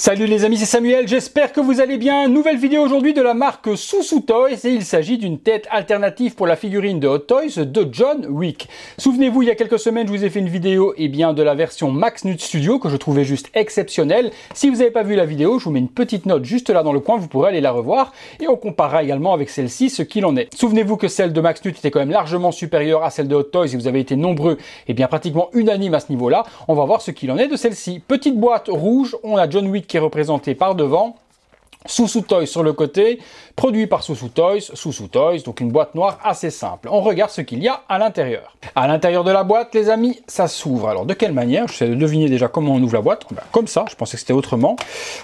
Salut les amis, c'est Samuel, j'espère que vous allez bien. Nouvelle vidéo aujourd'hui de la marque Susu Toys et il s'agit d'une tête alternative pour la figurine de Hot Toys de John Wick. Souvenez-vous, il y a quelques semaines, je vous ai fait une vidéo eh bien, de la version Max Nude Studio que je trouvais juste exceptionnelle. Si vous n'avez pas vu la vidéo, je vous mets une petite note juste là dans le coin, vous pourrez aller la revoir et on comparera également avec celle-ci ce qu'il en est. Souvenez-vous que celle de Max Nut était quand même largement supérieure à celle de Hot Toys et vous avez été nombreux, et eh bien pratiquement unanime à ce niveau-là. On va voir ce qu'il en est de celle-ci. Petite boîte rouge, on a John Wick qui est représenté par devant Sousou Toys sur le côté, produit par Sousou Toys, sous Toys, donc une boîte noire assez simple. On regarde ce qu'il y a à l'intérieur. À l'intérieur de la boîte, les amis, ça s'ouvre. Alors de quelle manière Je sais deviner déjà comment on ouvre la boîte. Ben, comme ça, je pensais que c'était autrement.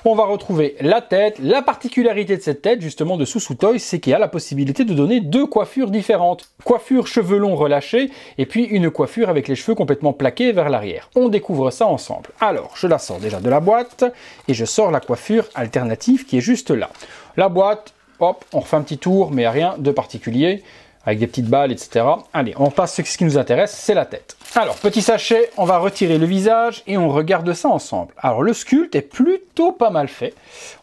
On va retrouver la tête. La particularité de cette tête, justement, de sous Toys, c'est qu'il y a la possibilité de donner deux coiffures différentes. Coiffure cheveux longs relâchés, et puis une coiffure avec les cheveux complètement plaqués vers l'arrière. On découvre ça ensemble. Alors, je la sors déjà de la boîte, et je sors la coiffure alternative qui est juste là. La boîte, hop, on refait un petit tour, mais rien de particulier, avec des petites balles, etc. Allez, on passe ce qui nous intéresse, c'est la tête. Alors, petit sachet, on va retirer le visage et on regarde ça ensemble. Alors, le sculpte est plutôt pas mal fait.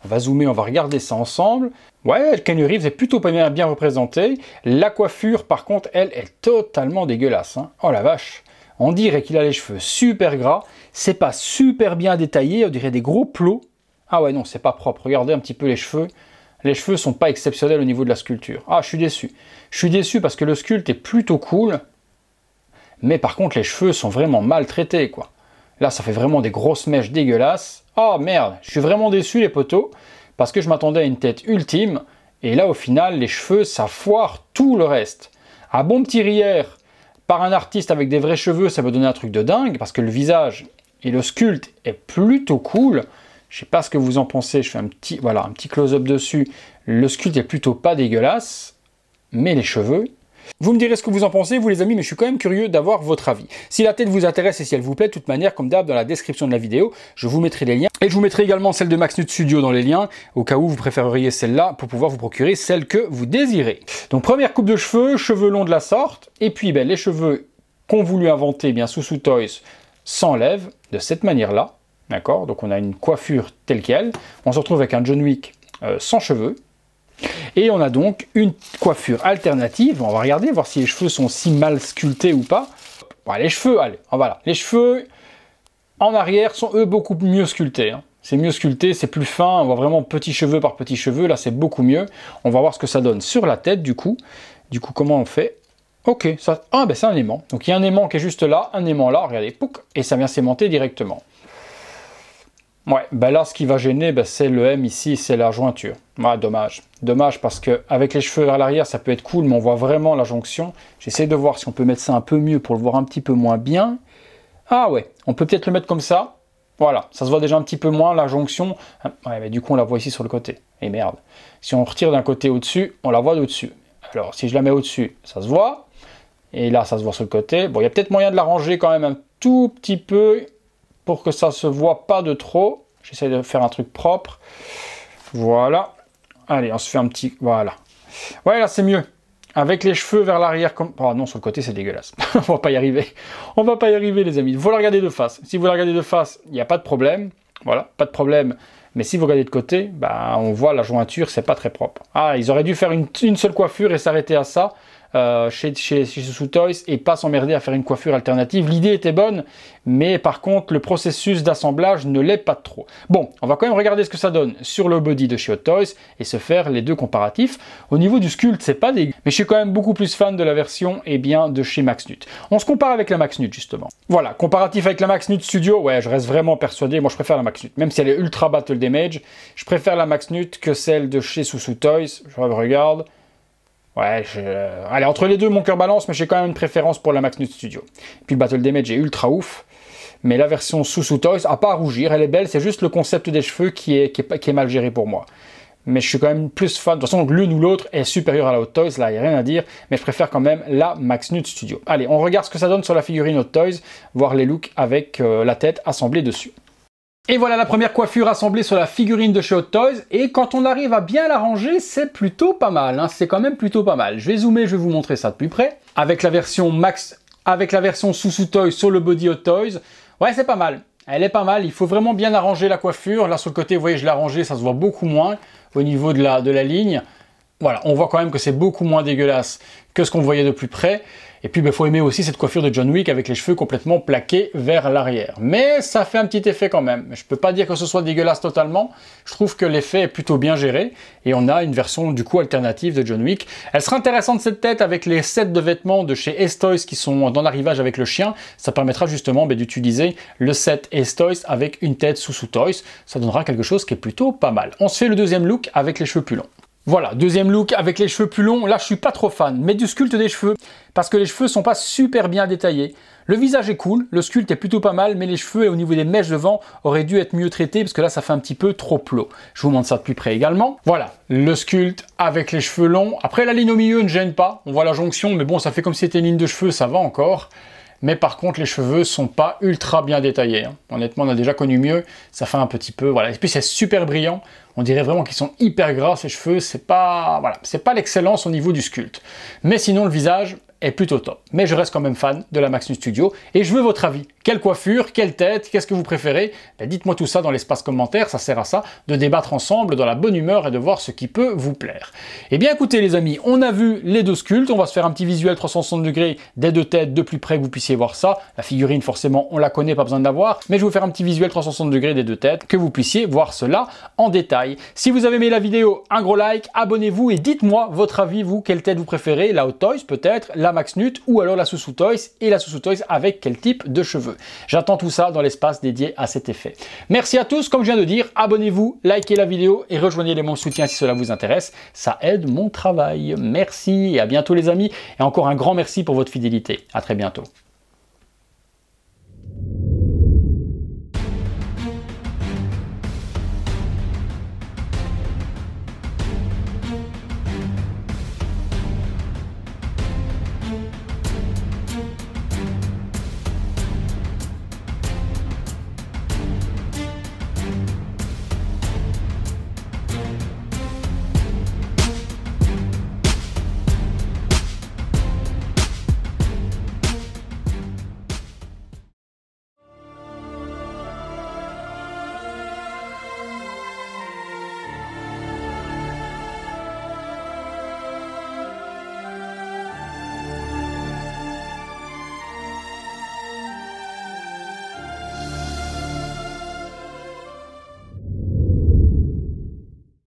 On va zoomer, on va regarder ça ensemble. Ouais, le Reeves est plutôt pas bien, bien représenté. La coiffure, par contre, elle est totalement dégueulasse. Hein. Oh la vache on dirait qu'il a les cheveux super gras, c'est pas super bien détaillé, on dirait des gros plots, ah ouais, non, c'est pas propre. Regardez un petit peu les cheveux. Les cheveux sont pas exceptionnels au niveau de la sculpture. Ah, je suis déçu. Je suis déçu parce que le sculpte est plutôt cool, mais par contre, les cheveux sont vraiment maltraités, quoi. Là, ça fait vraiment des grosses mèches dégueulasses. Ah merde, je suis vraiment déçu, les poteaux, parce que je m'attendais à une tête ultime, et là, au final, les cheveux, ça foire tout le reste. à bon petit rire par un artiste avec des vrais cheveux, ça peut donner un truc de dingue, parce que le visage et le sculpte est plutôt cool, je sais pas ce que vous en pensez, je fais un petit, voilà, un petit close-up dessus. Le sculpte est plutôt pas dégueulasse, mais les cheveux, vous me direz ce que vous en pensez, vous les amis, mais je suis quand même curieux d'avoir votre avis. Si la tête vous intéresse et si elle vous plaît, de toute manière, comme d'hab, dans la description de la vidéo, je vous mettrai les liens. Et je vous mettrai également celle de MaxNut Studio dans les liens, au cas où vous préféreriez celle-là pour pouvoir vous procurer celle que vous désirez. Donc première coupe de cheveux, cheveux longs de la sorte, et puis ben, les cheveux qu'on voulu inventer bien bien sous Toys s'enlèvent de cette manière-là. D'accord Donc on a une coiffure telle qu'elle. On se retrouve avec un John Wick euh, sans cheveux. Et on a donc une coiffure alternative. On va regarder, voir si les cheveux sont si mal sculptés ou pas. Bah, les cheveux, allez, voilà. Les cheveux en arrière sont eux beaucoup mieux sculptés. Hein. C'est mieux sculpté, c'est plus fin, on voit vraiment petit cheveux par petit cheveux. là c'est beaucoup mieux. On va voir ce que ça donne sur la tête du coup. Du coup, comment on fait Ok, ça... ah ben c'est un aimant. Donc il y a un aimant qui est juste là, un aimant là, regardez, pouc, et ça vient s'aimanter directement. Ouais, ben là, ce qui va gêner, ben, c'est le M ici, c'est la jointure. Ouais, dommage. Dommage parce que avec les cheveux vers l'arrière, ça peut être cool, mais on voit vraiment la jonction. J'essaie de voir si on peut mettre ça un peu mieux pour le voir un petit peu moins bien. Ah ouais, on peut peut-être le mettre comme ça. Voilà, ça se voit déjà un petit peu moins, la jonction. Ah, ouais, mais du coup, on la voit ici sur le côté. Et merde. Si on retire d'un côté au-dessus, on la voit d'au-dessus. Alors, si je la mets au-dessus, ça se voit. Et là, ça se voit sur le côté. Bon, il y a peut-être moyen de la ranger quand même un tout petit peu pour que ça se voit pas de trop. J'essaie de faire un truc propre. Voilà. Allez, on se fait un petit... Voilà. Ouais, là, c'est mieux. Avec les cheveux vers l'arrière comme... Oh non, sur le côté, c'est dégueulasse. on va pas y arriver. On va pas y arriver, les amis. Vous la regardez de face. Si vous la regardez de face, il n'y a pas de problème. Voilà, pas de problème. Mais si vous regardez de côté, bah, on voit la jointure, c'est pas très propre. Ah, ils auraient dû faire une seule coiffure et s'arrêter à ça. Euh, chez, chez, Toys et pas s'emmerder à faire une coiffure alternative. L'idée était bonne, mais par contre, le processus d'assemblage ne l'est pas trop. Bon, on va quand même regarder ce que ça donne sur le body de chez Toys et se faire les deux comparatifs. Au niveau du sculpte, c'est pas dégueu, mais je suis quand même beaucoup plus fan de la version et eh bien, de chez MaxNut. On se compare avec la MaxNut, justement. Voilà, comparatif avec la MaxNut Studio, ouais, je reste vraiment persuadé, moi je préfère la MaxNut. Même si elle est ultra battle damage, je préfère la MaxNut que celle de chez Susu Toys. Je regarde. Ouais, euh, Allez, entre les deux, mon cœur balance, mais j'ai quand même une préférence pour la Max Nude Studio. Puis le Battle Damage est ultra ouf, mais la version sous sous Toys, à pas rougir, elle est belle, c'est juste le concept des cheveux qui est, qui est, mal géré pour moi. Mais je suis quand même plus fan. De toute façon, l'une ou l'autre est supérieure à la Hot Toys, là, il n'y a rien à dire. Mais je préfère quand même la Max Nude Studio. Allez, on regarde ce que ça donne sur la figurine Hot Toys, voir les looks avec euh, la tête assemblée dessus. Et voilà la première coiffure assemblée sur la figurine de chez Hot Toys. Et quand on arrive à bien l'arranger c'est plutôt pas mal. Hein. C'est quand même plutôt pas mal. Je vais zoomer, je vais vous montrer ça de plus près. Avec la version Max, avec la version sous Toys sur le body Hot Toys. Ouais, c'est pas mal. Elle est pas mal. Il faut vraiment bien arranger la coiffure. Là, sur le côté, vous voyez, je l'ai ça se voit beaucoup moins au niveau de la, de la ligne voilà, on voit quand même que c'est beaucoup moins dégueulasse que ce qu'on voyait de plus près. Et puis, il bah, faut aimer aussi cette coiffure de John Wick avec les cheveux complètement plaqués vers l'arrière. Mais ça fait un petit effet quand même. Je ne peux pas dire que ce soit dégueulasse totalement. Je trouve que l'effet est plutôt bien géré. Et on a une version du coup alternative de John Wick. Elle sera intéressante cette tête avec les sets de vêtements de chez Estoys qui sont dans l'arrivage avec le chien. Ça permettra justement bah, d'utiliser le set Estoys avec une tête sous sous Toys. Ça donnera quelque chose qui est plutôt pas mal. On se fait le deuxième look avec les cheveux plus longs. Voilà, deuxième look avec les cheveux plus longs, là je suis pas trop fan, mais du sculpte des cheveux, parce que les cheveux sont pas super bien détaillés. Le visage est cool, le sculpte est plutôt pas mal, mais les cheveux et au niveau des mèches devant auraient dû être mieux traités, parce que là ça fait un petit peu trop plot. Je vous montre ça de plus près également. Voilà, le sculpte avec les cheveux longs. Après la ligne au milieu ne gêne pas, on voit la jonction, mais bon ça fait comme si c'était une ligne de cheveux, ça va encore mais par contre les cheveux sont pas ultra bien détaillés. Hein. Honnêtement, on a déjà connu mieux, ça fait un petit peu, voilà. Et puis c'est super brillant, on dirait vraiment qu'ils sont hyper gras ces cheveux, c'est pas, voilà, c'est pas l'excellence au niveau du sculpte. Mais sinon le visage est plutôt top. Mais je reste quand même fan de la Maxus Studio et je veux votre avis. Quelle coiffure, quelle tête, qu'est-ce que vous préférez ben, Dites-moi tout ça dans l'espace commentaire, ça sert à ça, de débattre ensemble dans la bonne humeur et de voir ce qui peut vous plaire. Eh bien écoutez les amis, on a vu les deux sculptes, on va se faire un petit visuel 360 degrés des deux têtes de plus près que vous puissiez voir ça. La figurine forcément on la connaît, pas besoin de la voir, mais je vais vous faire un petit visuel 360 degrés des deux têtes, que vous puissiez voir cela en détail. Si vous avez aimé la vidéo, un gros like, abonnez-vous et dites-moi votre avis, vous, quelle tête vous préférez, la Hot Toys peut-être, la Max Nut ou alors la sous Toys et la sous Toys avec quel type de cheveux. J'attends tout ça dans l'espace dédié à cet effet. Merci à tous, comme je viens de dire, abonnez-vous, likez la vidéo et rejoignez les mon soutien si cela vous intéresse. Ça aide mon travail. Merci et à bientôt les amis. Et encore un grand merci pour votre fidélité. À très bientôt.